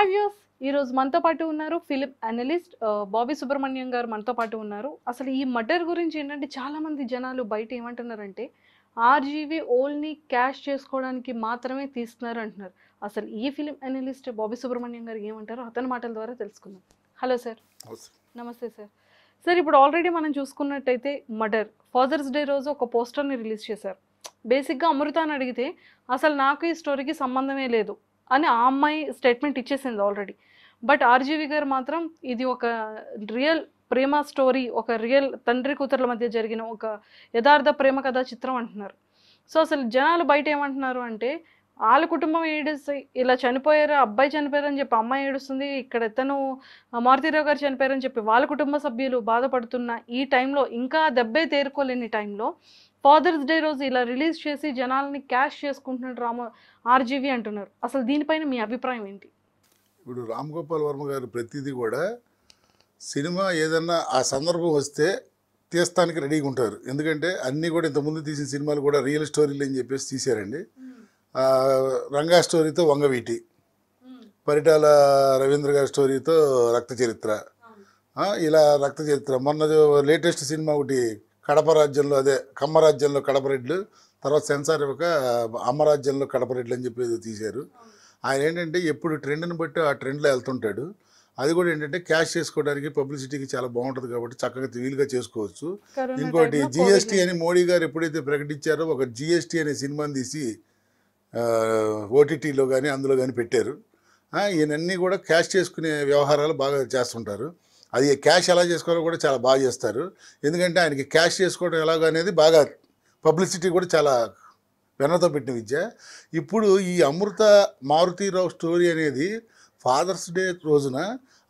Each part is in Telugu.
హాయ్ వ్యూస్ ఈరోజు మనతో పాటు ఉన్నారు film analyst uh, Bobby Subrahmanyam garu మనతో పాటు ఉన్నారు అసలు ఈ మర్డర్ గురించి ఏంటంటే చాలామంది జనాలు బయట ఏమంటున్నారంటే ఆర్జీవీ ఓల్ని క్యాష్ చేసుకోవడానికి మాత్రమే తీస్తున్నారు అంటున్నారు అసలు ఈ ఫిలిం అనలిస్ట్ బాబీ సుబ్రహ్మణ్యం గారు ఏమంటారు అతని మాటల ద్వారా తెలుసుకుందాం హలో సార్ నమస్తే సార్ సార్ ఇప్పుడు ఆల్రెడీ మనం చూసుకున్నట్టయితే మర్డర్ ఫాదర్స్ డే రోజు ఒక పోస్టర్ని రిలీజ్ చేశారు బేసిక్గా అని అడిగితే అసలు నాకు ఈ స్టోరీకి సంబంధమే లేదు అని ఆ అమ్మాయి స్టేట్మెంట్ ఇచ్చేసింది ఆల్రెడీ బట్ ఆర్జీవి గారు మాత్రం ఇది ఒక రియల్ ప్రేమ స్టోరీ ఒక రియల్ తండ్రి కూతురుల మధ్య జరిగిన ఒక యథార్థ ప్రేమ కథా చిత్రం అంటున్నారు సో అసలు జనాలు బయట ఏమంటున్నారు అంటే వాళ్ళ కుటుంబం ఏడుస్తాయి ఇలా చనిపోయారు అబ్బాయి చనిపోయారని చెప్పి అమ్మాయి ఏడుస్తుంది ఇక్కడ ఇతను మారుతిరావు గారు చనిపోయారని చెప్పి వాళ్ళ కుటుంబ సభ్యులు బాధపడుతున్న ఈ టైంలో ఇంకా దెబ్బే తేరుకోలేని టైంలో ఫాదర్స్ డే రోజు ఇలా రిలీజ్ చేసి జనాలని క్యాష్ చేసుకుంటున్నాడు రామ ఆర్జీవి అంటున్నారు అసలు దీనిపైన మీ అభిప్రాయం ఏంటి ఇప్పుడు రామ్ గోపాల్ వర్మ గారు ప్రతిదీ కూడా సినిమా ఏదన్నా ఆ సందర్భం వస్తే తీస్తానికి రెడీగా ఉంటారు ఎందుకంటే అన్నీ కూడా ఇంతకుముందు తీసిన సినిమాలు కూడా రియల్ స్టోరీలు అని చెప్పేసి తీశారండి రంగా స్టోరీతో వంగవీటి పరిటాల రవీంద్ర గారి స్టోరీతో రక్త చరిత్ర ఇలా రక్త చరిత్ర మొన్నది లేటెస్ట్ సినిమా ఒకటి కడప రాజ్యంలో అదే కమ్మ రాజ్యంలో కడప రెడ్లు తర్వాత సెన్సార్ ఒక అమ్మరాజ్యంలో కడప రెడ్లు అని చెప్పి తీశారు ఆయన ఏంటంటే ఎప్పుడు ట్రెండ్ని బట్టి ఆ ట్రెండ్లో వెళ్తుంటాడు అది కూడా ఏంటంటే క్యాష్ చేసుకోవడానికి పబ్లిసిటీకి చాలా బాగుంటుంది కాబట్టి చక్కగా వీలుగా చేసుకోవచ్చు ఇంకోటి జిఎస్టీ అని మోడీ గారు ఎప్పుడైతే ప్రకటించారో ఒక జిఎస్టీ అనే సినిమాని తీసి ఓటీటీలో కానీ అందులో కానీ పెట్టారు ఈయనన్నీ కూడా క్యాష్ చేసుకునే వ్యవహారాలు బాగా చేస్తుంటారు అది క్యాష్ ఎలా చేసుకోవాలో కూడా చాలా బాగా చేస్తారు ఎందుకంటే ఆయనకి క్యాష్ చేసుకోవడం ఎలాగో అనేది బాగా పబ్లిసిటీ కూడా చాలా వెన్నతో పెట్టిన విద్య ఇప్పుడు ఈ అమృత మారుతీరావు స్టోరీ అనేది ఫాదర్స్ డే రోజున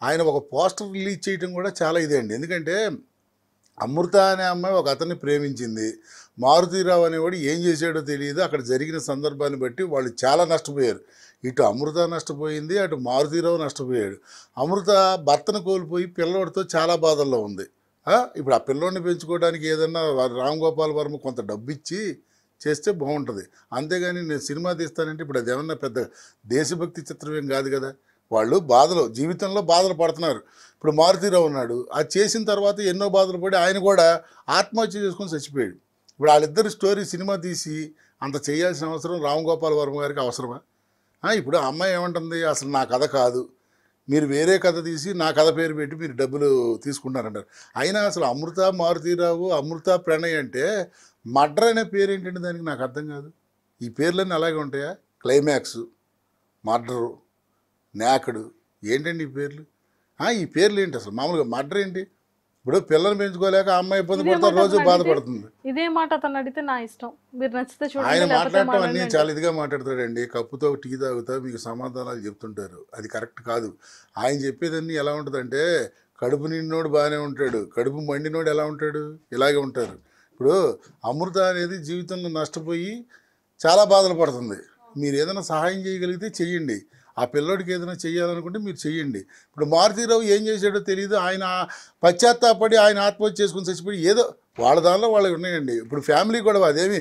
ఆయన ఒక పోస్టర్ రిలీజ్ చేయడం కూడా చాలా ఇదే అండి ఎందుకంటే అమృత అనే అమ్మాయి ఒక అతన్ని ప్రేమించింది మారుతీరావు అనేవాడు ఏం చేశాడో తెలియదు అక్కడ జరిగిన సందర్భాన్ని బట్టి వాళ్ళు చాలా నష్టపోయారు ఇటు అమృత నష్టపోయింది అటు మారుతీరావు నష్టపోయాడు అమృత భర్తను కోల్పోయి పిల్లవాడితో చాలా బాధల్లో ఉంది ఇప్పుడు ఆ పిల్లోడిని పెంచుకోవడానికి ఏదన్నా రామ్ గోపాల్ వర్మ కొంత డబ్బు ఇచ్చి చేస్తే బాగుంటుంది అంతేగాని నేను సినిమా తీస్తానంటే ఇప్పుడు అది ఏమన్నా పెద్ద దేశభక్తి చిత్రం ఏం కాదు కదా వాళ్ళు బాధలు జీవితంలో బాధలు పడుతున్నారు ఇప్పుడు మారుతీరావు ఉన్నాడు అది చేసిన తర్వాత ఎన్నో బాధలు పడి ఆయన కూడా ఆత్మహత్య చేసుకొని చచ్చిపోయాడు ఇప్పుడు వాళ్ళిద్దరు స్టోరీ సినిమా తీసి అంత చేయాల్సిన అవసరం రామ్ గోపాల్ వర్మ గారికి అవసరమా ఇప్పుడు అమ్మాయి ఏమంటుంది అసలు నా కథ కాదు మీరు వేరే కథ తీసి నా కథ పేరు పెట్టి మీరు డబ్బులు తీసుకుంటారంటారు అయినా అసలు అమృత మారుతీరావు అమృత ప్రణయ్ అంటే మడ్ర అనే పేరు ఏంటంటే దానికి నాకు అర్థం కాదు ఈ పేర్లన్నీ అలాగే ఉంటాయా క్లైమాక్స్ మర్డరు నేకడు ఏంటండి ఈ పేర్లు ఈ పేర్లు ఏంటి అసలు మామూలుగా మడ్ర ఏంటి ఇప్పుడు పిల్లలు పెంచుకోలేక అమ్మాయి ఇబ్బంది పడుతుంది రోజు బాధపడుతుంది ఇదే మాట అతను అడిగితే నా ఇష్టం మీరు నచ్చితే ఆయన మాట్లాడటం అన్ని చాలా ఇదిగా మాట్లాడతాడండి కప్పుతో టీ తాగుతా మీకు సమాధానాలు చెప్తుంటారు అది కరెక్ట్ కాదు ఆయన చెప్పేదన్నీ ఎలా ఉంటుందంటే కడుపు నిండినోడు బాగానే ఉంటాడు కడుపు మండినోడు ఎలా ఉంటాడు ఇలాగే ఉంటారు ఇప్పుడు అమృత అనేది జీవితంలో నష్టపోయి చాలా బాధలు పడుతుంది మీరు ఏదైనా సహాయం చేయగలిగితే చెయ్యండి ఆ పిల్లోడికి ఏదైనా చేయాలనుకుంటే మీరు చెయ్యండి ఇప్పుడు మారుతీరావు ఏం చేశాడో తెలియదు ఆయన పశ్చాత్తాపడి ఆయన ఆత్మహత్య చేసుకుని చచ్చిపోయి ఏదో వాళ్ళ దానిలో వాళ్ళు ఉన్నాయండి ఇప్పుడు ఫ్యామిలీ కూడా అదేమి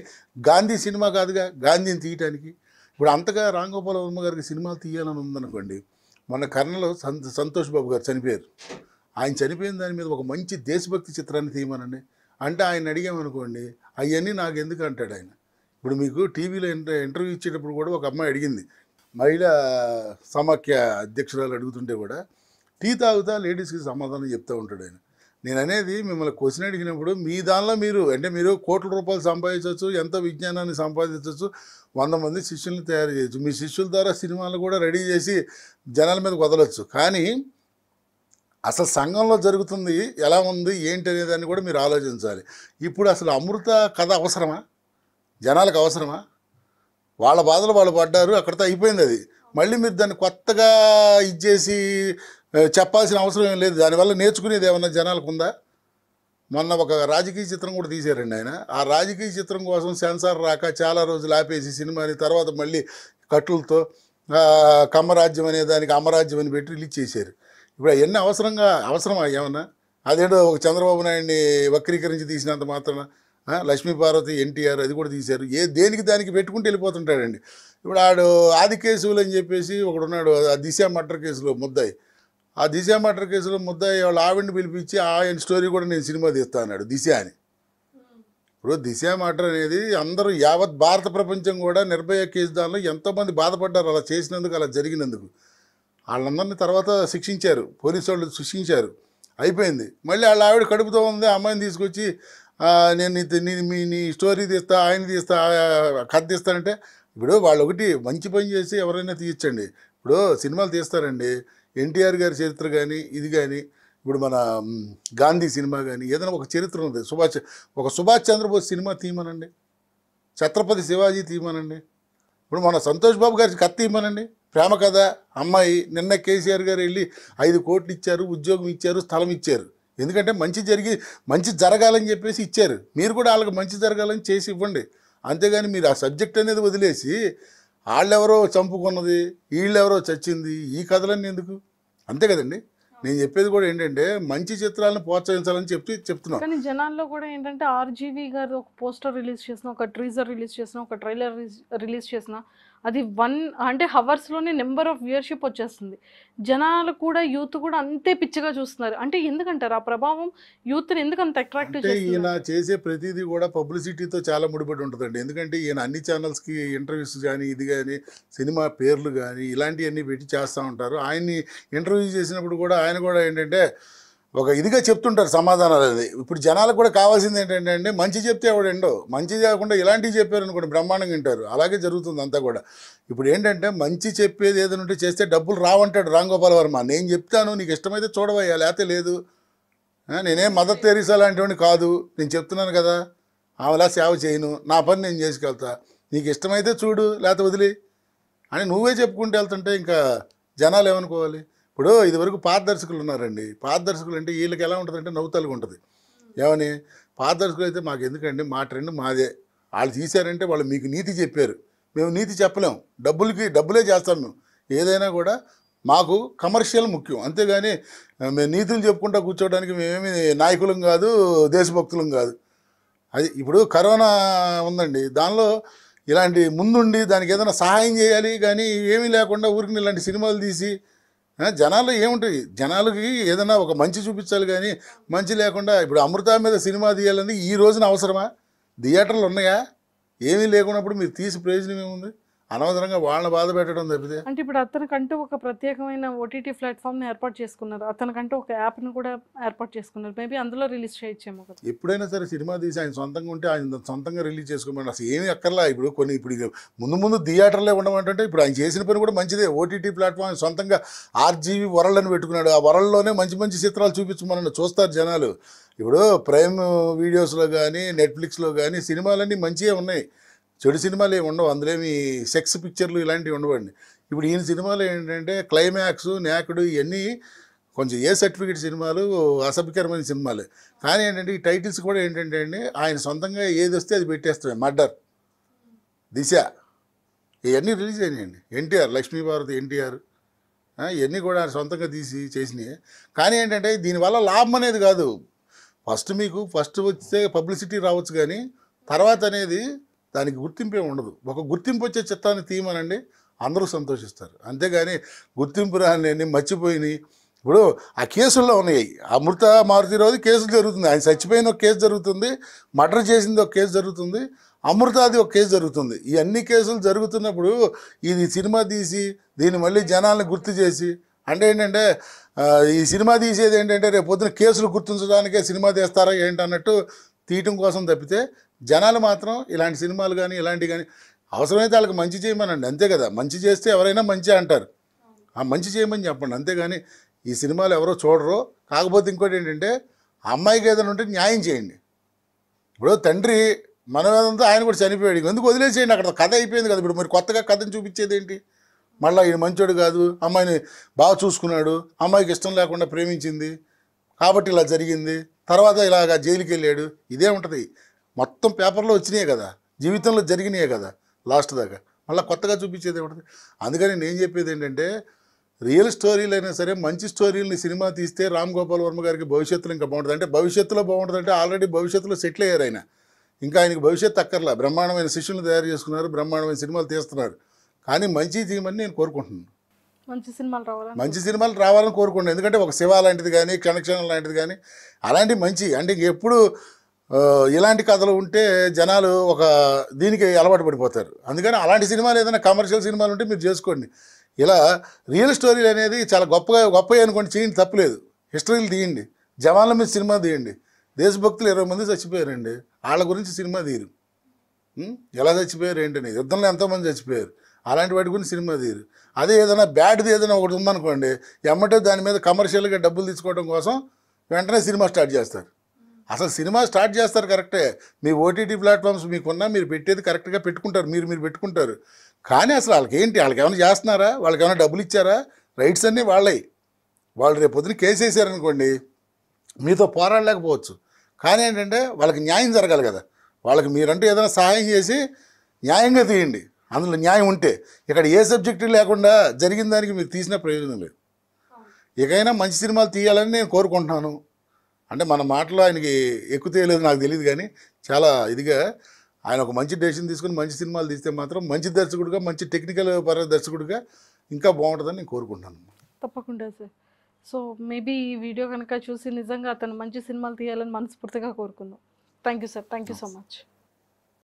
గాంధీ సినిమా కాదుగా గాంధీని తీయటానికి ఇప్పుడు అంతగా రామ్ గోపాల వర్మ గారికి సినిమాలు తీయాలని ఉందనుకోండి మన కర్ణలో సంతోష్ బాబు గారు చనిపోయారు ఆయన చనిపోయిన దాని మీద ఒక మంచి దేశభక్తి చిత్రాన్ని తీయమనండి అంటే ఆయన అడిగామనుకోండి అవన్నీ నాకు ఎందుకు అంటాడు ఆయన ఇప్పుడు మీకు టీవీలో ఇంటర్వ్యూ ఇచ్చేటప్పుడు కూడా ఒక అమ్మాయి అడిగింది మహిళా సమాఖ్య అధ్యక్షురాలు అడుగుతుంటే కూడా టీ తాగుతా లేడీస్కి సమాధానం చెప్తూ ఉంటాడు ఆయన నేను అనేది మిమ్మల్ని క్వశ్చన్ అడిగినప్పుడు మీ దానిలో మీరు అంటే మీరు కోట్ల రూపాయలు సంపాదించవచ్చు ఎంత విజ్ఞానాన్ని సంపాదించవచ్చు వంద మంది శిష్యుల్ని తయారు చేయొచ్చు మీ శిష్యుల ద్వారా సినిమాలు కూడా రెడీ చేసి జనాల మీద వదలొచ్చు కానీ అసలు సంఘంలో జరుగుతుంది ఎలా ఉంది ఏంటి అనేదాన్ని కూడా మీరు ఆలోచించాలి ఇప్పుడు అసలు అమృత కథ అవసరమా జనాలకు అవసరమా వాళ్ళ బాధలు వాళ్ళు పడ్డారు అక్కడితో అయిపోయింది అది మళ్ళీ మీరు దాన్ని కొత్తగా ఇచ్చేసి చెప్పాల్సిన అవసరం ఏం లేదు దానివల్ల నేర్చుకునేది ఏమన్నా జనాలకు ఉందా మొన్న ఒక రాజకీయ చిత్రం కూడా తీశారండి ఆయన ఆ రాజకీయ చిత్రం కోసం సెన్సార్ రాక చాలా రోజులు ఆపేసి సినిమాని తర్వాత మళ్ళీ కట్టులతో కమ్మరాజ్యం అనే దానికి అమరాజ్యం అని పెట్టి రిలీజ్ చేశారు ఇప్పుడు అవన్నీ అవసరంగా అవసరమా ఏమన్నా అదేంటో ఒక చంద్రబాబు నాయుడిని వక్రీకరించి తీసినంత మాత్రమే లక్ష్మీపార్వతి ఎన్టీఆర్ అది కూడా తీశారు ఏ దేనికి దానికి పెట్టుకుంటూ వెళ్ళిపోతుంటాడండి ఇప్పుడు ఆడు ఆది కేసులు అని చెప్పేసి ఒకడున్నాడు ఆ దిశ మర్డర్ కేసులో ముద్దాయి ఆ దిశ మర్డర్ కేసులో ముద్దాయి వాళ్ళు ఆవిడ్ని పిలిపించి ఆయన స్టోరీ కూడా నేను సినిమా తీస్తా అన్నాడు దిశ అని ఇప్పుడు దిశ మర్డర్ అనేది అందరూ యావత్ భారత ప్రపంచం కూడా నిర్భయ కేసు దానిలో ఎంతోమంది బాధపడ్డారు అలా చేసినందుకు అలా జరిగినందుకు వాళ్ళందరినీ తర్వాత శిక్షించారు పోలీసు వాళ్ళు శిక్షించారు అయిపోయింది మళ్ళీ వాళ్ళ ఆవిడ కడుపుతో ఉంది అమ్మాయిని తీసుకొచ్చి నేను నీ మీ నీ స్టోరీ తీస్తా ఆయన తీస్తా కథ తీస్తానంటే ఇప్పుడు వాళ్ళు ఒకటి మంచి పని చేసి ఎవరైనా తీయచ్చండి ఇప్పుడు సినిమాలు తీస్తారండి ఎన్టీఆర్ గారి చరిత్ర కానీ ఇది కానీ ఇప్పుడు మన గాంధీ సినిమా కానీ ఏదైనా ఒక చరిత్ర ఉంది సుభాష్ ఒక సుభాష్ చంద్రబోస్ సినిమా తీయమనండి ఛత్రపతి శివాజీ తీయమనండి ఇప్పుడు మన సంతోష్ బాబు గారి కథ తీయమనండి ప్రేమ కథ అమ్మాయి నిన్న కేసీఆర్ గారు వెళ్ళి ఐదు కోట్లు ఇచ్చారు ఉద్యోగం ఇచ్చారు స్థలం ఇచ్చారు ఎందుకంటే మంచి జరిగి మంచి జరగాలని చెప్పేసి ఇచ్చారు మీరు కూడా వాళ్ళకి మంచి జరగాలని చేసి ఇవ్వండి అంతేగాని మీరు ఆ సబ్జెక్ట్ అనేది వదిలేసి వాళ్ళెవరో చంపుకున్నది వీళ్ళెవరో చచ్చింది ఈ కథలన్నీ ఎందుకు అంతే కదండి నేను చెప్పేది కూడా ఏంటంటే మంచి చిత్రాలను ప్రోత్సహించాలని చెప్పి చెప్తున్నాను కానీ జనాల్లో కూడా ఏంటంటే ఆర్జీవి గారు ఒక పోస్టర్ రిలీజ్ చేసిన ఒక ట్రీజర్ రిలీజ్ చేసిన ఒక ట్రైలర్ రిలీజ్ చేసిన అది వన్ అంటే హవర్స్లోనే నెంబర్ ఆఫ్ వ్యూయర్షిప్ వచ్చేస్తుంది జనాలు కూడా యూత్ కూడా అంతే పిచ్చిగా చూస్తున్నారు అంటే ఎందుకంటారు ఆ ప్రభావం యూత్ని ఎందుకు అంత అట్రాక్టివ్ ఈయన చేసే ప్రతిదీ కూడా పబ్లిసిటీతో చాలా ముడిపడి ఉంటుందండి ఎందుకంటే ఈయన అన్ని ఛానల్స్కి ఇంటర్వ్యూస్ కానీ ఇది కానీ సినిమా పేర్లు కానీ ఇలాంటివన్నీ పెట్టి చేస్తూ ఉంటారు ఆయన్ని ఇంటర్వ్యూ చేసినప్పుడు కూడా ఆయన కూడా ఏంటంటే ఒక ఇదిగా చెప్తుంటారు సమాధానాలు అది ఇప్పుడు జనాలకు కూడా కావాల్సింది ఏంటంటే అంటే మంచి చెప్తే ఎవడు ఎండో మంచి చేయకుండా ఇలాంటివి చెప్పారనుకోండి బ్రహ్మాండంగా వింటారు అలాగే జరుగుతుంది అంతా కూడా ఇప్పుడు ఏంటంటే మంచి చెప్పేది ఏదైనా ఉంటే చేస్తే డబ్బులు రావంటాడు రాంగోపాల్ వర్మ నేను చెప్తాను నీకు ఇష్టమైతే చూడవయ్యా లేకపోతే లేదు నేనేం మదర్ తెరీసా లాంటివాడిని కాదు నేను చెప్తున్నాను కదా ఆమెలా సేవ చేయను నా పని నేను చేసుకెళ్తా నీకు ఇష్టమైతే చూడు లేకపోతే వదిలి అని నువ్వే చెప్పుకుంటూ వెళ్తుంటే ఇంకా జనాలు ఏమనుకోవాలి ఇప్పుడు ఇదివరకు పారదర్శకులు ఉన్నారండి పారదర్శకులు అంటే వీళ్ళకి ఎలా ఉంటుందంటే నవ్వుతలుగా ఉంటుంది ఏమని పారదర్శకులు అయితే మాకు ఎందుకండి మా ట్రెండ్ మాదే వాళ్ళు తీశారంటే వాళ్ళు మీకు నీతి చెప్పారు మేము నీతి చెప్పలేము డబ్బులకి డబ్బులే చేస్తాం మేము ఏదైనా కూడా మాకు కమర్షియల్ ముఖ్యం అంతేగాని మేము నీతులు చెప్పుకుంటా కూర్చోవడానికి మేమేమి నాయకులం కాదు దేశభక్తులం కాదు అది ఇప్పుడు కరోనా ఉందండి దానిలో ఇలాంటి ముందుండి దానికి ఏదైనా సహాయం చేయాలి కానీ ఏమీ లేకుండా ఊరికి ఇలాంటి సినిమాలు తీసి జనాలు ఏముంటాయి జనాలకి ఏదైనా ఒక మంచి చూపించాలి కానీ మంచి లేకుండా ఇప్పుడు అమృత మీద సినిమా తీయాలని ఈ రోజున అవసరమా థియేటర్లు ఉన్నాయా ఏమీ లేకున్నప్పుడు మీరు తీసి ప్రయోజనం ఏముంది అనవసరంగా వాళ్ళని బాధ పెట్టడం తప్పితే అంటే ఇప్పుడు అతనికంటూ ఒక ప్రత్యేకమైన ఓటీటీ ప్లాట్ఫామ్ని ఏర్పాటు చేసుకున్నారు అతనికంటూ ఒక యాప్ని కూడా ఏర్పాటు చేసుకున్నారు మేబీ అందులో రిలీజ్ చేయొచ్చేమో కదా ఎప్పుడైనా సరే సినిమా తీసి ఆయన సొంతంగా ఉంటే ఆయన సొంతంగా రిలీజ్ చేసుకోమని అసలు ఏమి అక్కర్లా ఇప్పుడు కొన్ని ఇప్పుడు ముందు ముందు థియేటర్లే ఉండమంటే ఇప్పుడు ఆయన చేసిన పని కూడా మంచిదే ఓటీటీ ప్లాట్ఫామ్ సొంతంగా ఆర్జీవి వరల్డ్ అని పెట్టుకున్నాడు ఆ వరల్డ్లోనే మంచి మంచి చిత్రాలు చూపించమని చూస్తారు జనాలు ఇప్పుడు ప్రైమ్ వీడియోస్లో కానీ నెట్ఫ్లిక్స్లో కానీ సినిమాలన్నీ మంచిగా ఉన్నాయి చెడు సినిమాలు ఏమి ఉండవు అందులోమి సెక్స్ పిక్చర్లు ఇలాంటివి ఉండవండి ఇప్పుడు ఈయన సినిమాలు ఏంటంటే క్లైమాక్స్ నాకుడు ఇవన్నీ కొంచెం ఏ సర్టిఫికేట్ సినిమాలు అసభ్యకరమైన సినిమాలు కానీ ఏంటంటే ఈ టైటిల్స్ కూడా ఏంటంటే అండి ఆయన సొంతంగా ఏది వస్తే అది పెట్టేస్తున్నాయి మర్డర్ దిశ ఇవన్నీ రిలీజ్ అయినాయండి ఎన్టీఆర్ లక్ష్మీభారతి ఎన్టీఆర్ ఇవన్నీ కూడా ఆయన సొంతంగా తీసి చేసినాయి కానీ ఏంటంటే దీనివల్ల లాభం అనేది కాదు ఫస్ట్ మీకు ఫస్ట్ వస్తే పబ్లిసిటీ రావచ్చు కానీ తర్వాత అనేది దానికి గుర్తింపే ఉండదు ఒక గుర్తింపు వచ్చే చిత్తాన్ని తీయమనండి అందరూ సంతోషిస్తారు అంతేగాని గుర్తింపు రాని మర్చిపోయినాయి ఇప్పుడు ఆ కేసుల్లో ఉన్నాయి అమృత మారుతిరావుది కేసులు జరుగుతుంది ఆయన చచ్చిపోయిన ఒక కేసు జరుగుతుంది మర్డర్ చేసింది ఒక కేసు జరుగుతుంది అమృతాది ఒక కేసు జరుగుతుంది ఇవన్నీ కేసులు జరుగుతున్నప్పుడు ఇది సినిమా తీసి దీన్ని మళ్ళీ జనాలను గుర్తు చేసి అంటే ఏంటంటే ఈ సినిమా తీసేది ఏంటంటే రేపు పొద్దున కేసులు గుర్తించడానికే సినిమా తీస్తారా ఏంటన్నట్టు తీయటం కోసం తప్పితే జనాలు మాత్రం ఇలాంటి సినిమాలు కానీ ఇలాంటివి కానీ అవసరమైతే వాళ్ళకి మంచి చేయమనండి అంతే కదా మంచి చేస్తే ఎవరైనా మంచి అంటారు ఆ మంచి చేయమని చెప్పండి అంతేగాని ఈ సినిమాలు ఎవరో చూడరు కాకపోతే ఇంకోటి ఏంటంటే అమ్మాయికి ఏదైనా ఉంటే న్యాయం చేయండి ఇప్పుడు తండ్రి మనవేదంతా ఆయన కూడా చనిపోయాడు ఎందుకు వదిలేసేయండి అక్కడ కథ అయిపోయింది కదా ఇప్పుడు మరి కొత్తగా కథను చూపించేది ఏంటి మళ్ళీ ఈయన మంచోడు కాదు అమ్మాయిని బాగా చూసుకున్నాడు అమ్మాయికి ఇష్టం లేకుండా ప్రేమించింది కాబట్టి ఇలా జరిగింది తర్వాత ఇలాగ జైలుకి వెళ్ళాడు ఇదే ఉంటుంది మొత్తం పేపర్లో వచ్చినాయే కదా జీవితంలో జరిగినాయే కదా లాస్ట్ దాకా మళ్ళీ కొత్తగా చూపించేది ఏమిటి అందుకని నేను చెప్పేది ఏంటంటే రియల్ స్టోరీలు అయినా సరే మంచి స్టోరీలని సినిమా తీస్తే రామ్ గోపాల్ వర్మ గారికి భవిష్యత్తులో ఇంకా బాగుంటుంది అంటే భవిష్యత్తులో బాగుంటుంది అంటే ఆల్రెడీ భవిష్యత్తులో సెటిల్ అయ్యారు ఆయన ఇంకా ఆయనకి భవిష్యత్తు అక్కర్లా బ్రహ్మాండమైన శిష్యులను తయారు చేసుకున్నారు బ్రహ్మాండమైన సినిమాలు తీస్తున్నారు కానీ మంచి తీయమని నేను కోరుకుంటున్నాను మంచి సినిమాలు రావాలి మంచి సినిమాలు రావాలని కోరుకుంటున్నాను ఎందుకంటే ఒక శివ లాంటిది కానీ కనెక్షన్ లాంటిది కానీ అలాంటి మంచి అంటే ఎప్పుడు ఇలాంటి కథలు ఉంటే జనాలు ఒక దీనికి అలవాటు పడిపోతారు అందుకని అలాంటి సినిమాలు ఏదైనా కమర్షియల్ సినిమాలు ఉంటే మీరు చేసుకోండి ఇలా రియల్ స్టోరీలు అనేది చాలా గొప్పగా గొప్ప అనుకోండి చేయండి తప్పలేదు హిస్టరీలు తీయండి జవాన్ల మీద సినిమా తీయండి దేశభక్తులు ఇరవై మంది చచ్చిపోయారండి వాళ్ళ గురించి సినిమా తీయరు ఎలా చచ్చిపోయారు ఏంటని యుద్ధంలో ఎంతోమంది చచ్చిపోయారు అలాంటి వాటి గురించి సినిమా తీరు అదే ఏదైనా బ్యాడ్ది ఏదైనా ఒకటి ఉందనుకోండి ఎమ్మటే దాని మీద కమర్షియల్గా డబ్బులు తీసుకోవడం కోసం వెంటనే సినిమా స్టార్ట్ చేస్తారు అసలు సినిమా స్టార్ట్ చేస్తారు కరెక్టే మీ ఓటీటీ ప్లాట్ఫామ్స్ మీకున్నా మీరు పెట్టేది కరెక్ట్గా పెట్టుకుంటారు మీరు మీరు పెట్టుకుంటారు కానీ అసలు వాళ్ళకి ఏంటి వాళ్ళకి ఏమైనా చేస్తున్నారా వాళ్ళకి ఏమైనా డబ్బులు ఇచ్చారా రైట్స్ అన్నీ వాళ్ళే వాళ్ళు రేపు పొద్దున కేసు వేసారనుకోండి మీతో పోరాడలేకపోవచ్చు కానీ ఏంటంటే వాళ్ళకి న్యాయం జరగాలి కదా వాళ్ళకి మీరంటూ ఏదైనా సహాయం చేసి న్యాయంగా తీయండి అందులో న్యాయం ఉంటే ఇక్కడ ఏ సబ్జెక్టు లేకుండా జరిగిన దానికి మీరు తీసిన ప్రయోజనం లేదు ఇకైనా మంచి సినిమాలు తీయాలని నేను కోరుకుంటున్నాను అంటే మన మాటలో ఆయనకి తెలియదు నాకు తెలియదు కానీ చాలా ఇదిగా ఆయన ఒక మంచి డెసిషన్ తీసుకుని మంచి సినిమాలు తీస్తే మాత్రం మంచి దర్శకుడిగా మంచి టెక్నికల్ పర దర్శకుడిగా ఇంకా బాగుంటుందని నేను కోరుకుంటాను తప్పకుండా సార్ సో మేబీ ఈ వీడియో కనుక చూసి నిజంగా అతను మంచి సినిమాలు తీయాలని మనస్ఫూర్తిగా కోరుకుందాం thank you sir thank you so much